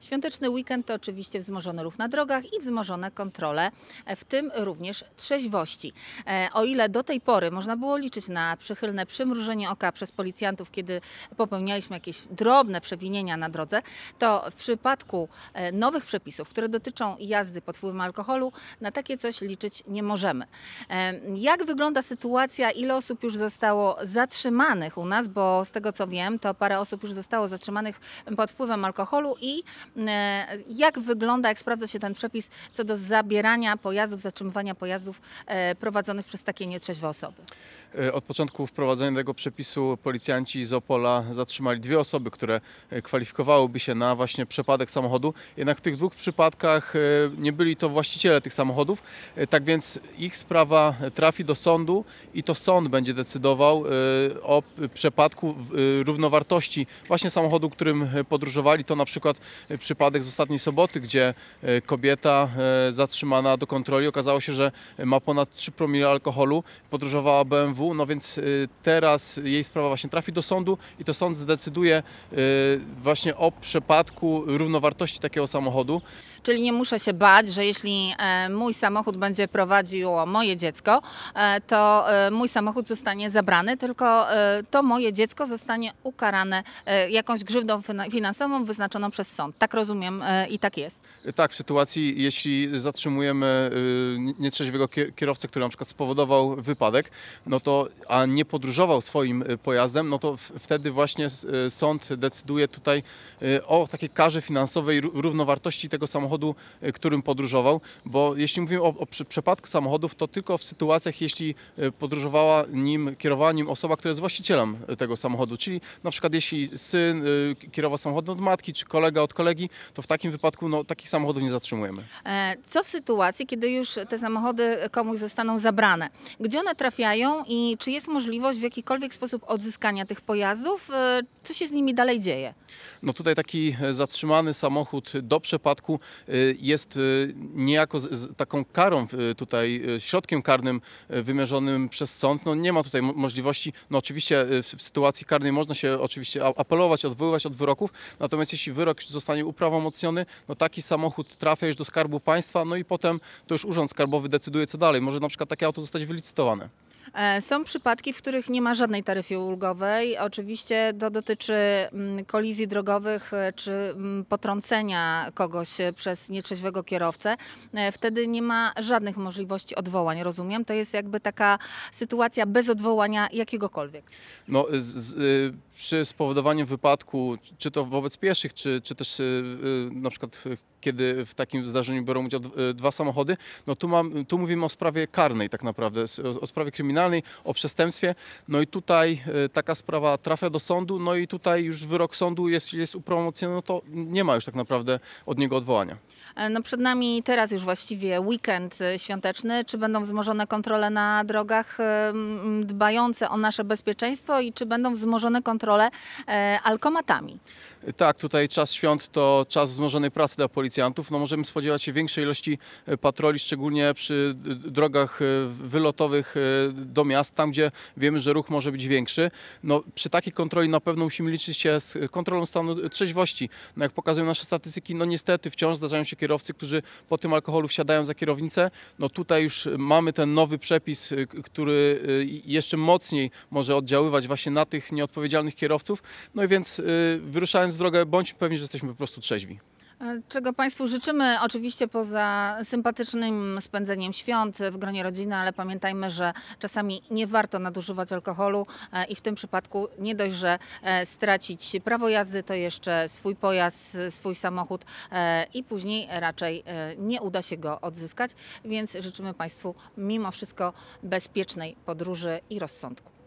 Świąteczny weekend to oczywiście wzmożony ruch na drogach i wzmożone kontrole, e, w tym również trzeźwości. E, o ile do tej pory można było liczyć na przychylne przymrużenie oka przez policjantów, kiedy popełnialiśmy jakieś drobne przewinienia na drodze, to w przypadku e, nowych przepisów, które dotyczą jazdy pod wpływem alkoholu, na takie coś liczyć nie możemy. Jak wygląda sytuacja, ile osób już zostało zatrzymanych u nas, bo z tego co wiem, to parę osób już zostało zatrzymanych pod wpływem alkoholu i E, jak wygląda, jak sprawdza się ten przepis co do zabierania pojazdów, zatrzymywania pojazdów e, prowadzonych przez takie nietrzeźwe osoby? E, od początku wprowadzenia tego przepisu policjanci z Opola zatrzymali dwie osoby, które kwalifikowałyby się na właśnie przepadek samochodu. Jednak w tych dwóch przypadkach nie byli to właściciele tych samochodów. Tak więc ich sprawa trafi do sądu i to sąd będzie decydował o przepadku równowartości właśnie samochodu, którym podróżowali. To na przykład przypadek z ostatniej soboty, gdzie e, kobieta e, zatrzymana do kontroli okazało się, że ma ponad 3 promile alkoholu, podróżowała BMW, no więc e, teraz jej sprawa właśnie trafi do sądu i to sąd zdecyduje właśnie o przypadku równowartości takiego samochodu. Czyli nie muszę się bać, że jeśli mój samochód będzie prowadziło moje dziecko, to mój samochód zostanie zabrany, tylko to moje dziecko zostanie ukarane jakąś grzywdą finansową wyznaczoną przez sąd. Tak tak rozumiem e, i tak jest. Tak, w sytuacji, jeśli zatrzymujemy y, nietrzeźwego kierowcę, który na przykład spowodował wypadek, no to, a nie podróżował swoim y, pojazdem, no to wtedy właśnie y, sąd decyduje tutaj o takiej karze finansowej równowartości tego samochodu, którym podróżował, bo jeśli mówimy o, o samochodów, to tylko w sytuacjach, jeśli podróżowała nim, kierowała nim osoba, która jest właścicielem tego samochodu, czyli na przykład jeśli syn kierował samochodem od matki, czy kolega od kolegi, uwagi, to w takim wypadku no, takich samochodów nie zatrzymujemy. E, co w sytuacji, kiedy już te samochody komuś zostaną zabrane? Gdzie one trafiają i czy jest możliwość w jakikolwiek sposób odzyskania tych pojazdów? E, co się z nimi dalej dzieje? No tutaj taki e, zatrzymany samochód do przepadku jest niejako z, z taką karą tutaj, środkiem karnym wymierzonym przez sąd. No nie ma tutaj możliwości, no oczywiście w, w sytuacji karnej można się oczywiście apelować, odwoływać od wyroków, natomiast jeśli wyrok zostanie uprawomocniony, no taki samochód trafia już do Skarbu Państwa, no i potem to już Urząd Skarbowy decyduje co dalej. Może na przykład takie auto zostać wylicytowane. E, są przypadki, w których nie ma żadnej taryfy ulgowej. Oczywiście to dotyczy mm, kolizji drogowych e, czy mm, potrącenia kogoś e, przez nietrzeźwego kierowcę. Wtedy nie ma żadnych możliwości odwołań, rozumiem. To jest jakby taka sytuacja bez odwołania jakiegokolwiek. No, z, z, y, przy spowodowaniu wypadku, czy to wobec pieszych, czy, czy też y, y, na przykład kiedy w takim zdarzeniu biorą udział dwa samochody, no tu, mam, tu mówimy o sprawie karnej tak naprawdę, o, o sprawie kryminalnej kryminalnej o przestępstwie. No i tutaj e, taka sprawa trafia do sądu, no i tutaj już wyrok sądu, jest, jest uprawomocniony, no to nie ma już tak naprawdę od niego odwołania. E, no przed nami teraz już właściwie weekend e, świąteczny. Czy będą wzmożone kontrole na drogach dbające o nasze bezpieczeństwo i czy będą wzmożone kontrole alkomatami? Tak, tutaj czas świąt to czas wzmożonej pracy dla policjantów. No możemy spodziewać się większej ilości patroli, szczególnie przy drogach wylotowych do miast, tam gdzie wiemy, że ruch może być większy. No, przy takiej kontroli na pewno musimy liczyć się z kontrolą stanu trzeźwości. No, jak pokazują nasze statystyki, no niestety wciąż zdarzają się kierowcy, którzy po tym alkoholu wsiadają za kierownicę. No tutaj już mamy ten nowy przepis, y, który y, jeszcze mocniej może oddziaływać właśnie na tych nieodpowiedzialnych kierowców. No i więc y, wyruszając w drogę, bądźmy pewni, że jesteśmy po prostu trzeźwi. Czego Państwu życzymy oczywiście poza sympatycznym spędzeniem świąt w gronie rodziny, ale pamiętajmy, że czasami nie warto nadużywać alkoholu e, i w tym przypadku nie dość, że e, stracić prawo jazdy, to jeszcze swój pojazd, swój samochód e, i później raczej nie uda się go odzyskać, więc życzymy Państwu mimo wszystko bezpiecznej podróży i rozsądku.